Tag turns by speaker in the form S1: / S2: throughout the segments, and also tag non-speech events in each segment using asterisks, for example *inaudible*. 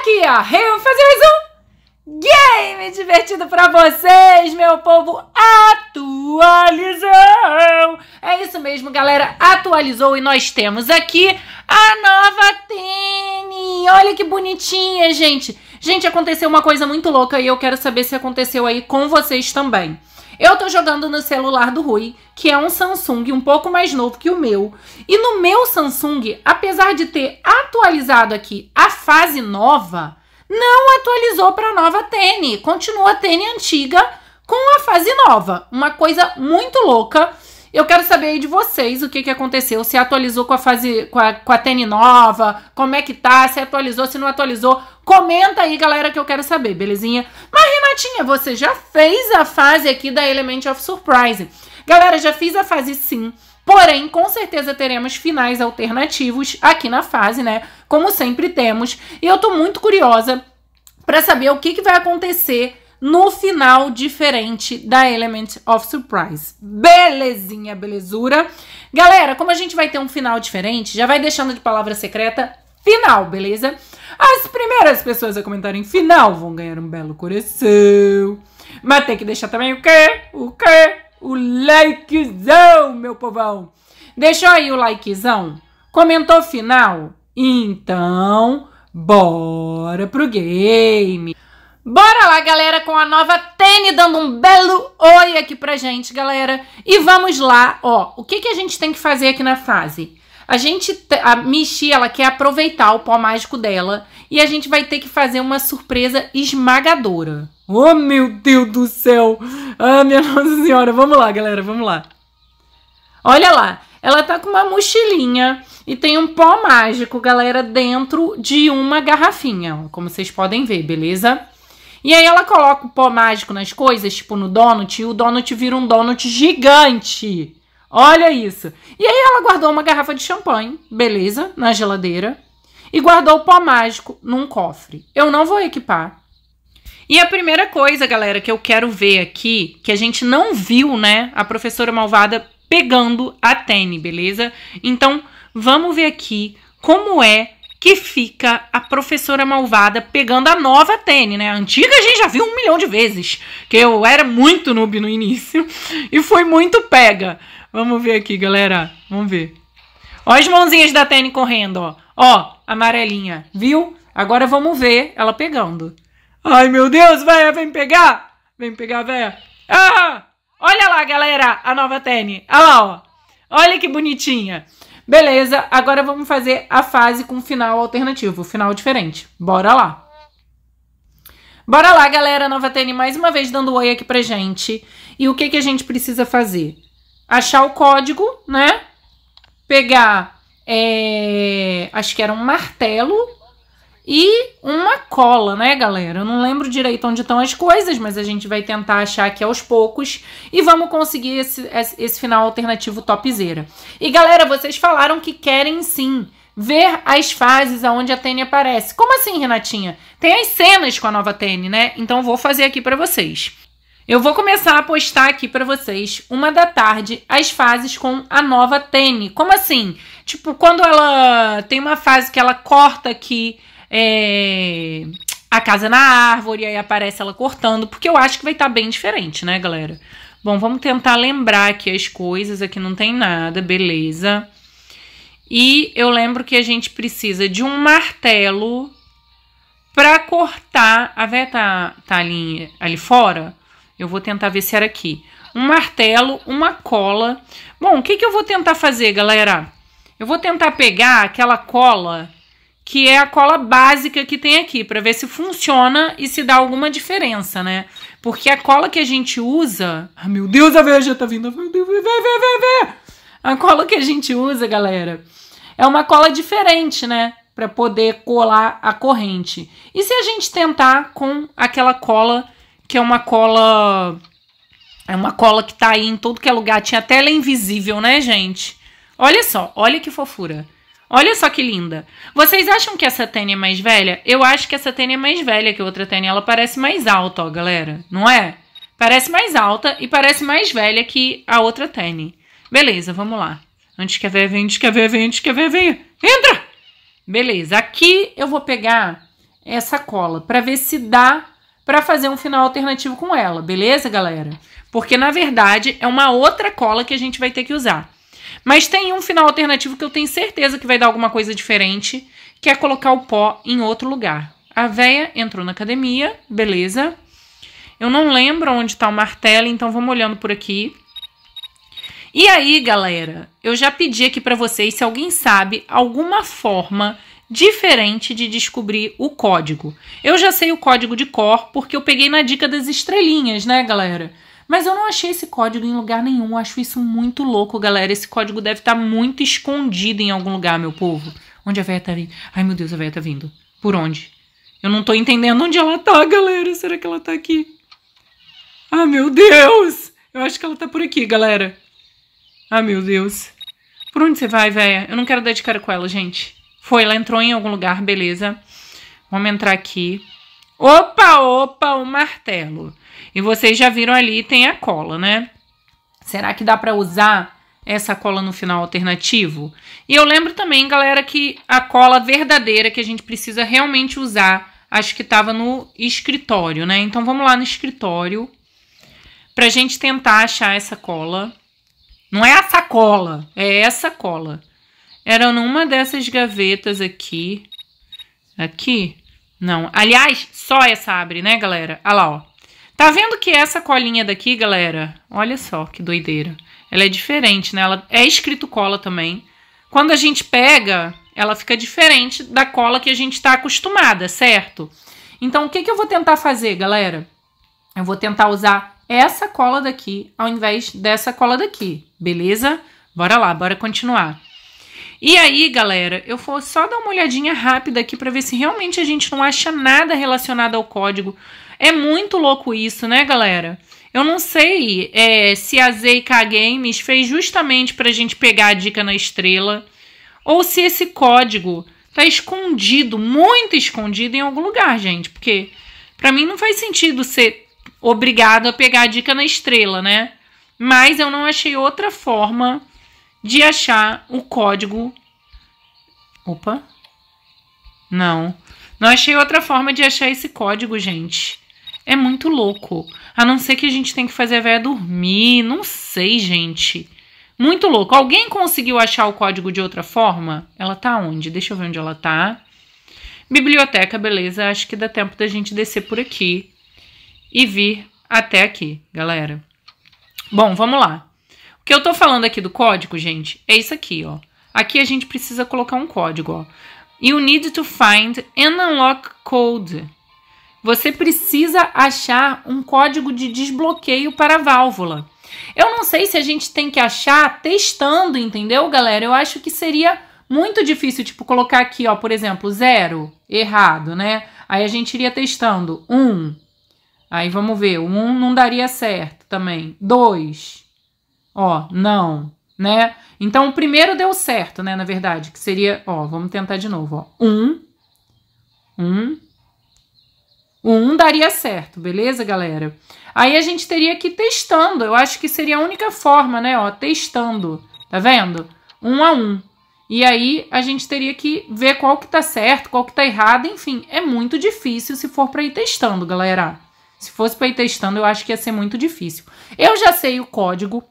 S1: aqui, ó, fazer mais um game divertido para vocês, meu povo. Atualizou! É isso mesmo, galera, atualizou e nós temos aqui a nova Tênis. Olha que bonitinha, gente. Gente, aconteceu uma coisa muito louca e eu quero saber se aconteceu aí com vocês também. Eu tô jogando no celular do Rui, que é um Samsung um pouco mais novo que o meu. E no meu Samsung, apesar de ter atualizado aqui a fase nova, não atualizou para nova Tene. Continua a Tene antiga com a fase nova. Uma coisa muito louca. Eu quero saber aí de vocês o que, que aconteceu, se atualizou com a fase com a, com a tênis nova, como é que tá, se atualizou, se não atualizou. Comenta aí, galera, que eu quero saber, belezinha? Mas, Renatinha, você já fez a fase aqui da Element of Surprise. Galera, já fiz a fase sim. Porém, com certeza teremos finais alternativos aqui na fase, né? Como sempre temos. E eu tô muito curiosa para saber o que, que vai acontecer no final diferente da Element of Surprise. Belezinha, belezura. Galera, como a gente vai ter um final diferente, já vai deixando de palavra secreta final, beleza? As primeiras pessoas a comentarem final vão ganhar um belo coração. Mas tem que deixar também o quê? O quê? O likezão, meu povão. Deixou aí o likezão? Comentou final? Então, bora pro game. Bora lá, galera, com a nova Tene dando um belo oi aqui pra gente, galera. E vamos lá, ó. O que, que a gente tem que fazer aqui na fase? A gente, a Michi, ela quer aproveitar o pó mágico dela e a gente vai ter que fazer uma surpresa esmagadora. Oh, meu Deus do céu! Ah, minha *laughs* Nossa Senhora! Vamos lá, galera, vamos lá. Olha lá, ela tá com uma mochilinha e tem um pó mágico, galera, dentro de uma garrafinha, como vocês podem ver, beleza? E aí ela coloca o pó mágico nas coisas, tipo no donut, e o donut vira um donut gigante. Olha isso. E aí ela guardou uma garrafa de champanhe, beleza, na geladeira, e guardou o pó mágico num cofre. Eu não vou equipar. E a primeira coisa, galera, que eu quero ver aqui, que a gente não viu, né, a professora malvada pegando a Tene, beleza? Então, vamos ver aqui como é que fica a professora malvada pegando a nova Tene, né? A antiga a gente já viu um milhão de vezes, que eu era muito noob no início *laughs* e foi muito pega. Vamos ver aqui, galera. Vamos ver. Ó as mãozinhas da Tene correndo, ó. Ó, amarelinha, viu? Agora vamos ver ela pegando. Ai, meu Deus, véia, vem pegar! Vem pegar, véia. Ah! Olha lá, galera, a nova Tene. Olha lá, ó. Olha que bonitinha. Beleza, agora vamos fazer a fase com final alternativo, final diferente. Bora lá! Bora lá, galera, Nova TN mais uma vez dando oi aqui pra gente. E o que, que a gente precisa fazer? Achar o código, né? Pegar, é... acho que era um martelo, e uma cola, né, galera? Eu não lembro direito onde estão as coisas, mas a gente vai tentar achar aqui aos poucos e vamos conseguir esse, esse final alternativo topzera. E galera, vocês falaram que querem sim ver as fases aonde a Tênia aparece. Como assim, Renatinha? Tem as cenas com a nova Tênia, né? Então vou fazer aqui para vocês. Eu vou começar a postar aqui para vocês, uma da tarde, as fases com a nova Tene. Como assim? Tipo, quando ela tem uma fase que ela corta aqui é, a casa na árvore, aí aparece ela cortando, porque eu acho que vai estar tá bem diferente, né, galera? Bom, vamos tentar lembrar aqui as coisas, aqui não tem nada, beleza. E eu lembro que a gente precisa de um martelo para cortar. A véia tá, tá ali, ali fora? Eu vou tentar ver se era aqui. Um martelo, uma cola. Bom, o que, que eu vou tentar fazer, galera? Eu vou tentar pegar aquela cola que é a cola básica que tem aqui, para ver se funciona e se dá alguma diferença, né? Porque a cola que a gente usa. Ai, ah, meu Deus, a veja tá vindo. Meu Deus, vê, vê, A cola que a gente usa, galera, é uma cola diferente, né? Para poder colar a corrente. E se a gente tentar com aquela cola que é uma cola. É uma cola que tá aí em todo que é lugar. Tinha até ela invisível, né, gente? Olha só, olha que fofura. Olha só que linda. Vocês acham que essa tênia é mais velha? Eu acho que essa tênia é mais velha que a outra tênia. Ela parece mais alta, ó, galera. Não é? Parece mais alta e parece mais velha que a outra tênia. Beleza, vamos lá. Antes que a veia antes que a veia antes que a veia venha. Entra! Beleza, aqui eu vou pegar essa cola para ver se dá para fazer um final alternativo com ela, beleza, galera? Porque, na verdade, é uma outra cola que a gente vai ter que usar. Mas tem um final alternativo que eu tenho certeza que vai dar alguma coisa diferente, que é colocar o pó em outro lugar. A véia entrou na academia, beleza. Eu não lembro onde tá o martelo, então vamos olhando por aqui. E aí, galera, eu já pedi aqui para vocês se alguém sabe alguma forma diferente de descobrir o código. Eu já sei o código de cor porque eu peguei na dica das estrelinhas, né, galera? Mas eu não achei esse código em lugar nenhum. Eu acho isso muito louco, galera. Esse código deve estar tá muito escondido em algum lugar, meu povo. Onde a véia tá vindo? Ai, meu Deus, a véia tá vindo. Por onde? Eu não tô entendendo onde ela tá, galera. Será que ela tá aqui? Ah, meu Deus! Eu acho que ela tá por aqui, galera. Ah, meu Deus. Por onde você vai, véia? Eu não quero dar de cara com ela, gente. Foi, ela entrou em algum lugar, beleza. Vamos entrar aqui. Opa, opa, o martelo. E vocês já viram ali, tem a cola, né? Será que dá para usar essa cola no final alternativo? E eu lembro também, galera, que a cola verdadeira que a gente precisa realmente usar, acho que estava no escritório, né? Então vamos lá no escritório pra gente tentar achar essa cola. Não é essa cola, é essa cola. Era numa dessas gavetas aqui. Aqui? Não. Aliás, só essa abre, né, galera? Olha lá, ó. Tá vendo que essa colinha daqui, galera? Olha só que doideira. Ela é diferente, né? Ela é escrito cola também. Quando a gente pega, ela fica diferente da cola que a gente está acostumada, certo? Então, o que, que eu vou tentar fazer, galera? Eu vou tentar usar essa cola daqui ao invés dessa cola daqui, beleza? Bora lá, bora continuar. E aí, galera, eu vou só dar uma olhadinha rápida aqui para ver se realmente a gente não acha nada relacionado ao código. É muito louco isso, né, galera? Eu não sei é, se a ZK Games fez justamente para a gente pegar a dica na estrela ou se esse código tá escondido, muito escondido em algum lugar, gente, porque para mim não faz sentido ser obrigado a pegar a dica na estrela, né? Mas eu não achei outra forma de achar o código. Opa. Não. Não achei outra forma de achar esse código, gente. É muito louco. A não ser que a gente tem que fazer a véia dormir. Não sei, gente. Muito louco. Alguém conseguiu achar o código de outra forma? Ela tá onde? Deixa eu ver onde ela tá. Biblioteca, beleza. Acho que dá tempo da gente descer por aqui e vir até aqui, galera. Bom, vamos lá. O que eu tô falando aqui do código, gente, é isso aqui, ó. Aqui a gente precisa colocar um código, ó. You need to find an unlock code. Você precisa achar um código de desbloqueio para a válvula. Eu não sei se a gente tem que achar testando, entendeu, galera? Eu acho que seria muito difícil, tipo, colocar aqui, ó, por exemplo, zero, errado, né? Aí a gente iria testando. Um. Aí vamos ver, um não daria certo também. Dois ó, não, né? Então o primeiro deu certo, né, na verdade, que seria, ó, vamos tentar de novo, ó. Um, um, 1 um daria certo, beleza, galera? Aí a gente teria que ir testando. Eu acho que seria a única forma, né? Ó, testando. Tá vendo? Um a um. E aí a gente teria que ver qual que tá certo, qual que tá errado. Enfim, é muito difícil se for para ir testando, galera. Se fosse para ir testando, eu acho que ia ser muito difícil. Eu já sei o código.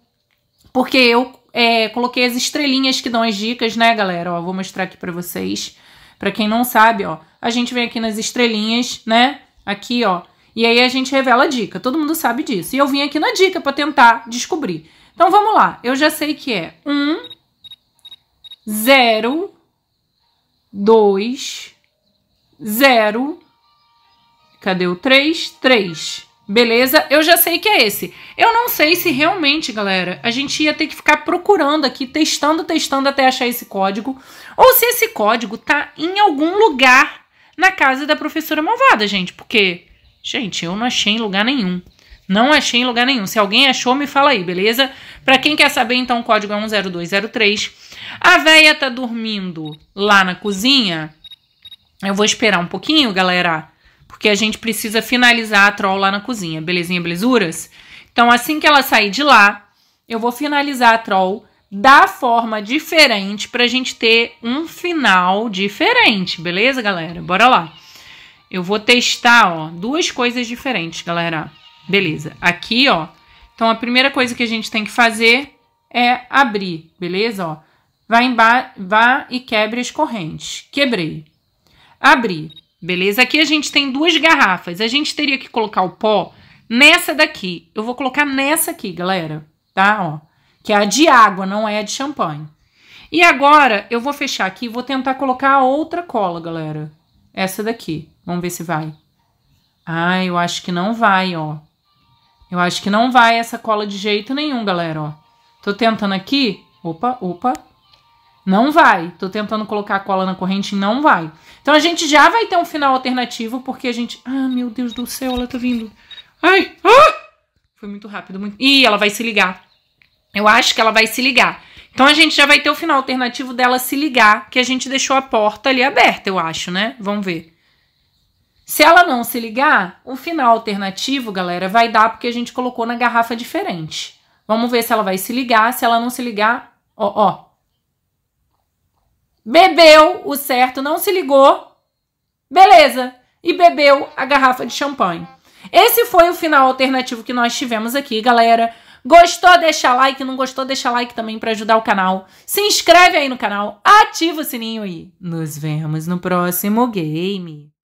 S1: Porque eu é, coloquei as estrelinhas que dão as dicas, né, galera? Ó, vou mostrar aqui para vocês. Para quem não sabe, ó, a gente vem aqui nas estrelinhas, né? Aqui, ó. E aí a gente revela a dica. Todo mundo sabe disso. E eu vim aqui na dica para tentar descobrir. Então vamos lá. Eu já sei que é 1, 0, 2, 0. Cadê o 3? 3. Beleza? Eu já sei que é esse. Eu não sei se realmente, galera, a gente ia ter que ficar procurando aqui, testando, testando até achar esse código, ou se esse código tá em algum lugar na casa da professora malvada, gente, porque gente, eu não achei em lugar nenhum. Não achei em lugar nenhum. Se alguém achou, me fala aí, beleza? Para quem quer saber, então o código é 10203. A véia tá dormindo lá na cozinha. Eu vou esperar um pouquinho, galera porque a gente precisa finalizar a troll lá na cozinha, belezinha, belezuras? Então, assim que ela sair de lá, eu vou finalizar a troll da forma diferente para a gente ter um final diferente, beleza, galera? Bora lá. Eu vou testar, ó, duas coisas diferentes, galera. Beleza. Aqui, ó. Então, a primeira coisa que a gente tem que fazer é abrir, beleza, ó. Vá, vá e quebre as correntes. Quebrei. Abri beleza? Aqui a gente tem duas garrafas. A gente teria que colocar o pó nessa daqui. Eu vou colocar nessa aqui, galera, tá? Ó, que é a de água, não é a de champanhe. E agora eu vou fechar aqui e vou tentar colocar a outra cola, galera. Essa daqui. Vamos ver se vai. Ah, eu acho que não vai, ó. Eu acho que não vai essa cola de jeito nenhum, galera, ó. Tô tentando aqui. Opa, opa. Não vai. Tô tentando colocar a cola na corrente, não vai. Então a gente já vai ter um final alternativo, porque a gente. Ah, meu Deus do céu, ela tá vindo. Ai! Ah! Foi muito rápido. Muito... Ih, ela vai se ligar. Eu acho que ela vai se ligar. Então a gente já vai ter o final alternativo dela se ligar, que a gente deixou a porta ali aberta, eu acho, né? Vamos ver. Se ela não se ligar, o final alternativo, galera, vai dar porque a gente colocou na garrafa diferente. Vamos ver se ela vai se ligar. Se ela não se ligar, ó, ó, bebeu o certo, não se ligou, beleza, e bebeu a garrafa de champanhe. Esse foi o final alternativo que nós tivemos aqui, galera. Gostou? Deixa like. Não gostou? Deixa like também para ajudar o canal. Se inscreve aí no canal, ativa o sininho e nos vemos no próximo game.